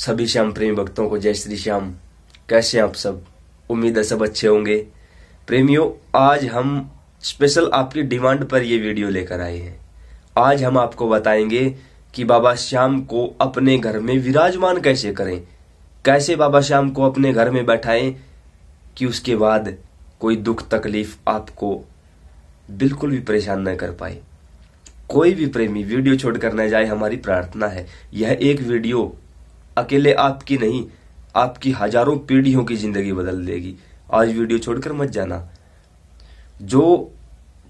सभी श्याम प्रेमी भक्तों को जय श्री श्याम कैसे हैं आप सब उम्मीद है सब अच्छे होंगे प्रेमियों आज हम स्पेशल आपकी डिमांड पर ये वीडियो लेकर आए हैं आज हम आपको बताएंगे कि बाबा श्याम को अपने घर में विराजमान कैसे करें कैसे बाबा श्याम को अपने घर में बैठाएं कि उसके बाद कोई दुख तकलीफ आपको बिल्कुल भी परेशान न कर पाए कोई भी प्रेमी वीडियो छोड़कर न जाए हमारी प्रार्थना है यह एक वीडियो अकेले आपकी नहीं आपकी हजारों पीढ़ियों की जिंदगी बदल देगी आज वीडियो छोड़कर मत जाना जो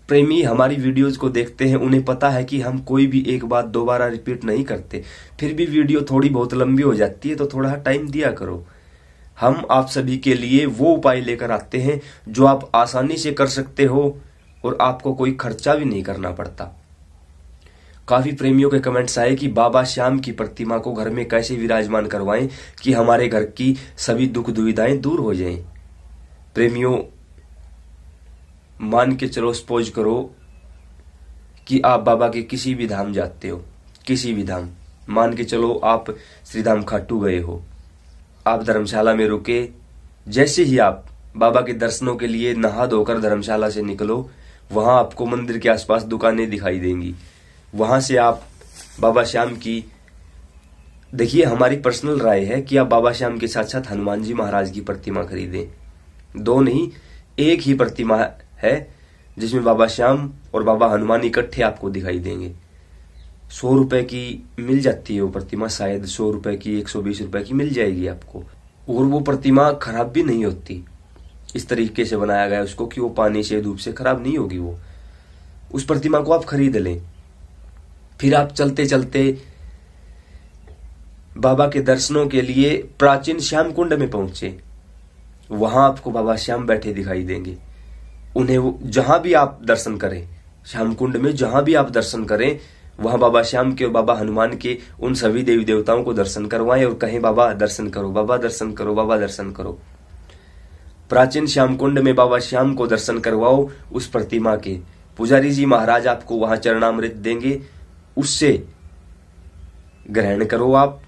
प्रेमी हमारी वीडियोस को देखते हैं उन्हें पता है कि हम कोई भी एक बात दोबारा रिपीट नहीं करते फिर भी वीडियो थोड़ी बहुत लंबी हो जाती है तो थोड़ा टाइम दिया करो हम आप सभी के लिए वो उपाय लेकर आते हैं जो आप आसानी से कर सकते हो और आपको कोई खर्चा भी नहीं करना पड़ता काफी प्रेमियों के कमेंट्स आए कि बाबा श्याम की प्रतिमा को घर में कैसे विराजमान करवाएं कि हमारे घर की सभी दुख दुविधाएं दूर हो जाएं। प्रेमियों मान के चलो स्पोज करो कि आप बाबा के किसी भी धाम जाते हो किसी भी धाम मान के चलो आप श्री धाम खाटू गए हो आप धर्मशाला में रुके जैसे ही आप बाबा के दर्शनों के लिए नहा धोकर धर्मशाला से निकलो वहां आपको मंदिर के आसपास दुकानें दिखाई देंगी वहाँ से आप बाबा श्याम की देखिए हमारी पर्सनल राय है कि आप बाबा श्याम के साथ साथ हनुमान जी महाराज की प्रतिमा खरीदें दो नहीं एक ही प्रतिमा है जिसमें बाबा श्याम और बाबा हनुमान इकट्ठे आपको दिखाई देंगे सौ रुपए की मिल जाती है वो प्रतिमा शायद सौ रुपए की एक सौ बीस रुपए की मिल जाएगी आपको और वो प्रतिमा खराब भी नहीं होती इस तरीके से बनाया गया उसको कि वो पानी से धूप से खराब नहीं होगी वो उस प्रतिमा को आप खरीद लें फिर आप चलते चलते बाबा के दर्शनों के लिए प्राचीन श्याम कुंड में पहुंचे वहां आपको बाबा श्याम बैठे दिखाई देंगे उन्हें जहां भी आप दर्शन करें श्याम कुंड में जहां भी आप दर्शन करें वहां बाबा श्याम के और बाबा हनुमान के उन सभी देवी देवताओं को दर्शन करवाएं और कहें बाबा दर्शन करो बाबा दर्शन करो बाबा दर्शन करो प्राचीन श्याम कुंड में बाबा श्याम को दर्शन करवाओ उस प्रतिमा के पुजारी जी महाराज आपको वहां चरणामृत देंगे उससे ग्रहण करो आप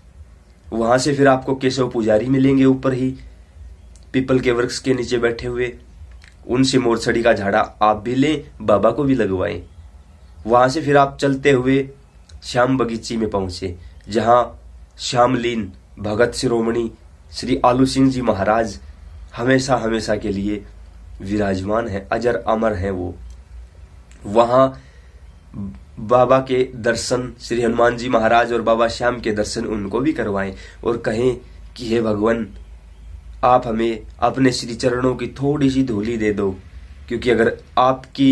वहां से फिर आपको केशव पुजारी मिलेंगे ऊपर ही पीपल के वृक्ष के नीचे बैठे हुए उनसे मोरछड़ी का झाड़ा आप भी लें बाबा को भी लगवाएं वहां से फिर आप चलते हुए श्याम बगीची में पहुंचे जहां श्यामलीन भगत शिरोमणि श्री आलू सिंह जी महाराज हमेशा हमेशा के लिए विराजमान है अजर अमर है वो वहां बाबा के दर्शन श्री हनुमान जी महाराज और बाबा श्याम के दर्शन उनको भी करवाएं और कहें कि हे भगवान आप हमें अपने श्री चरणों की थोड़ी सी धूली दे दो क्योंकि अगर आपकी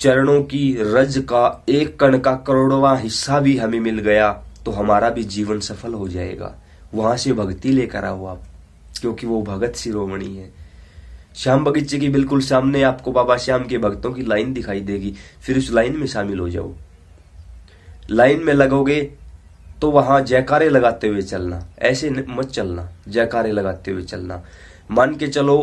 चरणों की रज का एक कण का करोड़वा हिस्सा भी हमें मिल गया तो हमारा भी जीवन सफल हो जाएगा वहां से भक्ति लेकर आओ आप क्योंकि वो भगत शिरोमणि है श्याम बगीचे की बिल्कुल सामने आपको बाबा श्याम के भक्तों की लाइन दिखाई देगी फिर उस लाइन में शामिल हो जाओ लाइन में लगोगे तो वहां जयकारे लगाते हुए चलना ऐसे मत चलना जयकारे लगाते हुए चलना मान के चलो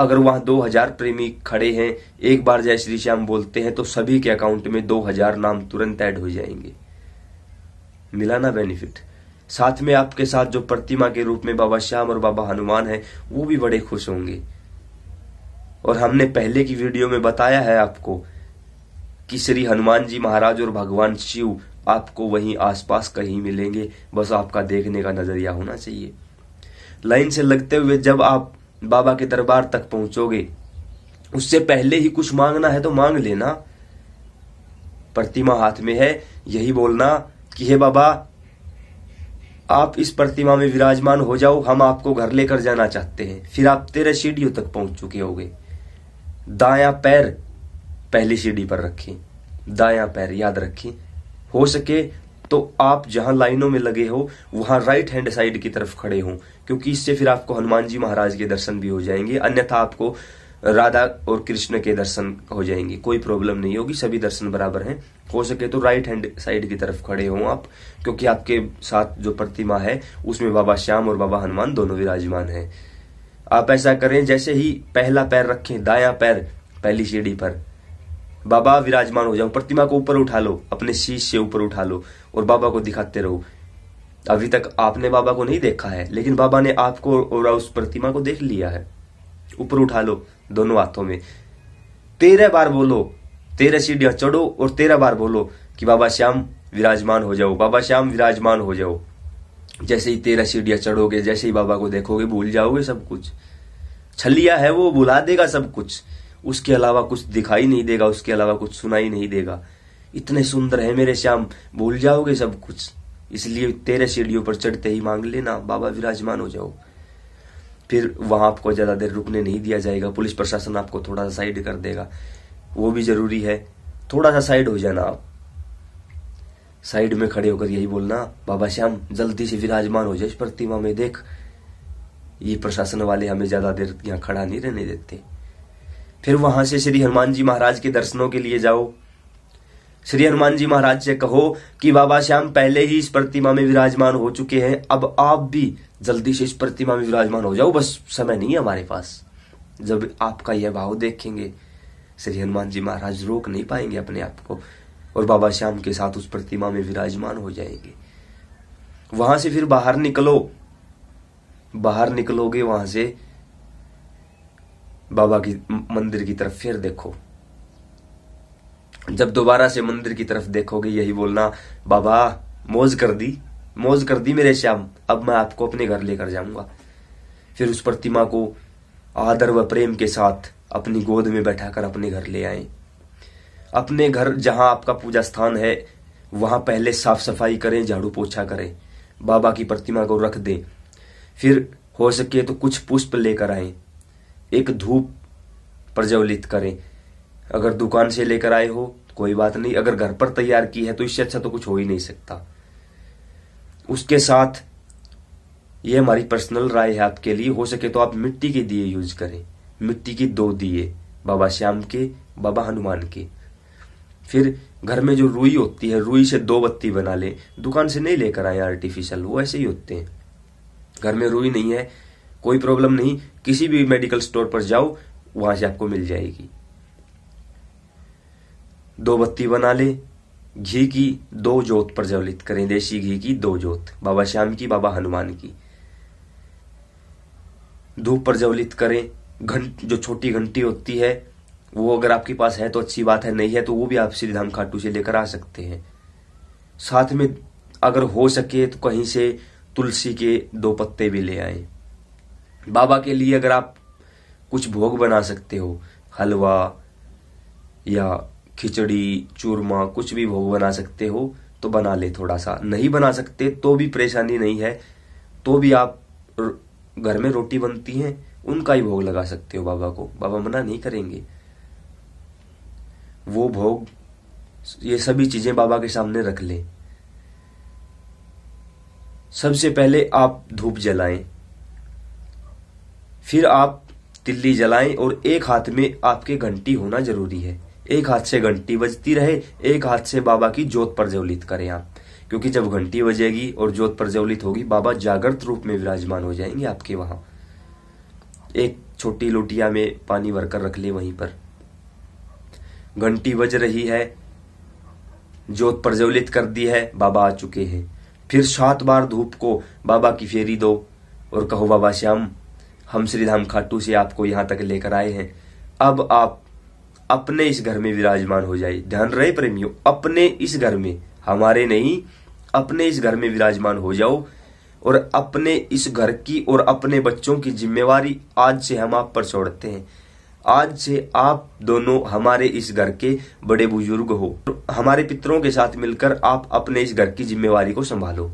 अगर वहां दो हजार प्रेमी खड़े हैं एक बार जय श्री श्याम बोलते हैं तो सभी के अकाउंट में दो हजार नाम तुरंत ऐड हो जाएंगे मिला ना बेनिफिट साथ में आपके साथ जो प्रतिमा के रूप में बाबा श्याम और बाबा हनुमान है वो भी बड़े खुश होंगे और हमने पहले की वीडियो में बताया है आपको कि श्री हनुमान जी महाराज और भगवान शिव आपको वहीं आसपास कहीं मिलेंगे बस आपका देखने का नजरिया होना चाहिए लाइन से लगते हुए जब आप बाबा के दरबार तक पहुंचोगे उससे पहले ही कुछ मांगना है तो मांग लेना प्रतिमा हाथ में है यही बोलना कि हे बाबा आप इस प्रतिमा में विराजमान हो जाओ हम आपको घर लेकर जाना चाहते हैं फिर आप तेरे सीढ़ियों तक पहुंच चुके होगे दाया पैर पहली सीढ़ी पर रखें दाया पैर याद रखें हो सके तो आप जहां लाइनों में लगे हो वहां राइट हैंड साइड की तरफ खड़े हो क्योंकि इससे फिर आपको हनुमान जी महाराज के दर्शन भी हो जाएंगे अन्यथा आपको राधा और कृष्ण के दर्शन हो जाएंगे कोई प्रॉब्लम नहीं होगी सभी दर्शन बराबर हैं हो सके तो राइट हैंड साइड की तरफ खड़े हो आप क्योंकि आपके साथ जो प्रतिमा है उसमें बाबा श्याम और बाबा हनुमान दोनों विराजमान हैं आप ऐसा करें जैसे ही पहला पैर रखें दाया पैर पहली सीढ़ी पर बाबा विराजमान हो जाओ प्रतिमा को ऊपर उठा लो अपने शीश से ऊपर उठा लो और बाबा को दिखाते रहो अभी तक आपने बाबा को नहीं देखा है लेकिन बाबा ने आपको और उस प्रतिमा को देख लिया है ऊपर उठा लो दोनों हाथों में तेरह बार बोलो तेरह सीढ़ियां चढ़ो और तेरह बार बोलो कि बाबा श्याम विराजमान हो जाओ बाबा श्याम विराजमान हो जाओ जैसे ही तेरह सीढ़िया चढ़ोगे जैसे ही बाबा को देखोगे भूल जाओगे सब कुछ छलिया है वो भुला देगा सब कुछ उसके अलावा कुछ दिखाई नहीं देगा उसके अलावा कुछ सुनाई नहीं देगा इतने सुंदर है मेरे श्याम भूल जाओगे सब कुछ इसलिए तेरह सीढ़ियों पर चढ़ते ही मांग लेना बाबा विराजमान हो जाओ फिर वहां आपको ज्यादा देर रुकने नहीं दिया जाएगा पुलिस प्रशासन आपको थोड़ा सा साइड कर देगा वो भी जरूरी है थोड़ा सा साइड हो जाना आप साइड में खड़े होकर यही बोलना बाबा श्याम जल्दी से विराजमान हो जाए प्रतिमा में देख ये प्रशासन वाले हमें ज्यादा देर यहाँ खड़ा नहीं रहने देते फिर वहां से श्री हनुमान जी महाराज के दर्शनों के लिए जाओ श्री हनुमान जी महाराज से कहो कि बाबा श्याम पहले ही इस प्रतिमा में विराजमान हो चुके हैं अब आप भी जल्दी से इस प्रतिमा में विराजमान हो जाओ बस समय नहीं है हमारे पास जब आपका यह भाव देखेंगे श्री हनुमान जी महाराज रोक नहीं पाएंगे अपने आप को और बाबा श्याम के साथ उस प्रतिमा में विराजमान हो जाएंगे वहां से फिर बाहर निकलो बाहर निकलोगे वहां से बाबा की मंदिर की तरफ फिर देखो जब दोबारा से मंदिर की तरफ देखोगे यही बोलना बाबा मौज कर दी मौज कर दी मेरे श्याम अब मैं आपको अपने घर लेकर जाऊंगा फिर उस प्रतिमा को आदर व प्रेम के साथ अपनी गोद में बैठाकर अपने घर ले आए अपने घर जहां आपका पूजा स्थान है वहां पहले साफ सफाई करें झाड़ू पोछा करें बाबा की प्रतिमा को रख दें फिर हो सके तो कुछ पुष्प लेकर आए एक धूप प्रज्वलित करें अगर दुकान से लेकर आए हो कोई बात नहीं अगर घर पर तैयार की है तो इससे अच्छा तो कुछ हो ही नहीं सकता उसके साथ ये हमारी पर्सनल राय है आपके लिए हो सके तो आप मिट्टी के दिए यूज करें मिट्टी की दो दिए बाबा श्याम के बाबा हनुमान के फिर घर में जो रुई होती है रुई से दो बत्ती बना ले दुकान से नहीं लेकर आए आर्टिफिशियल वो ऐसे ही होते हैं घर में रुई नहीं है कोई प्रॉब्लम नहीं किसी भी मेडिकल स्टोर पर जाओ वहां से आपको मिल जाएगी दो बत्ती बना ले घी की दो जोत प्रज्वलित करें देसी घी की दो जोत बाबा श्याम की बाबा हनुमान की धूप प्रज्वलित करें घंट जो छोटी घंटी होती है वो अगर आपके पास है तो अच्छी बात है नहीं है तो वो भी आप श्री धाम खाटू से लेकर आ सकते हैं साथ में अगर हो सके तो कहीं से तुलसी के दो पत्ते भी ले आए बाबा के लिए अगर आप कुछ भोग बना सकते हो हलवा या खिचड़ी चूरमा कुछ भी भोग बना सकते हो तो बना ले थोड़ा सा नहीं बना सकते तो भी परेशानी नहीं है तो भी आप घर में रोटी बनती हैं उनका ही भोग लगा सकते हो बाबा को बाबा मना नहीं करेंगे वो भोग ये सभी चीजें बाबा के सामने रख लें सबसे पहले आप धूप जलाएं फिर आप तिल्ली जलाएं और एक हाथ में आपके घंटी होना जरूरी है एक हाथ से घंटी बजती रहे एक हाथ से बाबा की जोत प्रज्वलित करें आप क्योंकि जब घंटी बजेगी और जोत प्रज्वलित होगी बाबा जागृत रूप में विराजमान हो जाएंगे आपके वहां एक छोटी लोटिया में पानी भरकर रख ले वहीं पर घंटी बज रही है जोत प्रज्वलित कर दी है बाबा आ चुके हैं फिर सात बार धूप को बाबा की फेरी दो और कहो बाबा श्याम हम श्रीधाम खाटू से आपको यहाँ तक लेकर आए हैं अब आप अपने इस घर में विराजमान हो जाए ध्यान रहे प्रेमियों अपने इस घर में हमारे नहीं अपने इस घर में विराजमान हो जाओ और अपने इस घर की और अपने बच्चों की जिम्मेवारी आज से हम आप पर छोड़ते हैं आज से आप दोनों हमारे इस घर के बड़े बुजुर्ग हो हमारे पितरों के साथ मिलकर आप अपने इस घर की जिम्मेवारी को संभालो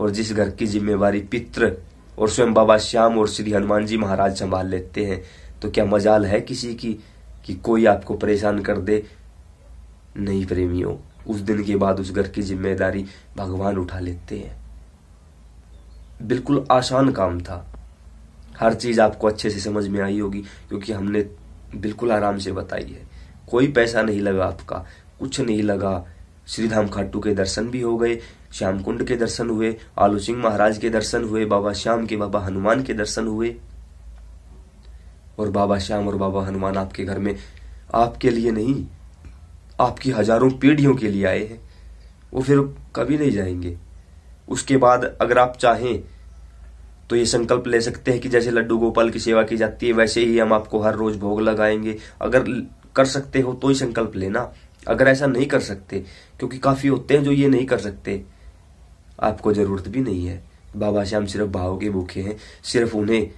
और जिस घर की जिम्मेवारी पित्र और स्वयं बाबा श्याम और श्री हनुमान जी महाराज संभाल लेते हैं तो क्या मजाल है किसी की कि कोई आपको परेशान कर दे नहीं प्रेमियों उस दिन के बाद उस घर की जिम्मेदारी भगवान उठा लेते हैं बिल्कुल आसान काम था हर चीज़ आपको अच्छे से समझ में आई होगी क्योंकि हमने बिल्कुल आराम से बताई है कोई पैसा नहीं लगा आपका कुछ नहीं लगा श्रीधाम खाटू के दर्शन भी हो गए श्याम कुंड के दर्शन हुए आलू सिंह महाराज के दर्शन हुए बाबा श्याम के बाबा हनुमान के दर्शन हुए और बाबा श्याम और बाबा हनुमान आपके घर में आपके लिए नहीं आपकी हजारों पीढ़ियों के लिए आए हैं वो फिर कभी नहीं जाएंगे उसके बाद अगर आप चाहें तो ये संकल्प ले सकते हैं कि जैसे लड्डू गोपाल की सेवा की जाती है वैसे ही हम आपको हर रोज भोग लगाएंगे अगर कर सकते हो तो ही संकल्प लेना अगर ऐसा नहीं कर सकते क्योंकि काफी होते हैं जो ये नहीं कर सकते आपको जरूरत भी नहीं है बाबा श्याम सिर्फ भाव के भूखे हैं सिर्फ उन्हें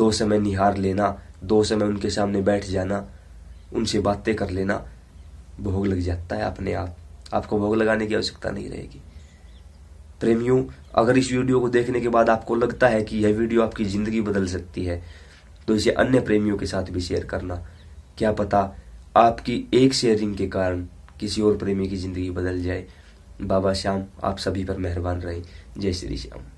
दो समय निहार लेना दो समय उनके सामने बैठ जाना उनसे बातें कर लेना भोग लग जाता है अपने आप आपको भोग लगाने की आवश्यकता नहीं रहेगी प्रेमियों अगर इस वीडियो को देखने के बाद आपको लगता है कि यह वीडियो आपकी ज़िंदगी बदल सकती है तो इसे अन्य प्रेमियों के साथ भी शेयर करना क्या पता आपकी एक शेयरिंग के कारण किसी और प्रेमी की ज़िंदगी बदल जाए बाबा श्याम आप सभी पर मेहरबान रहें जय श्री श्याम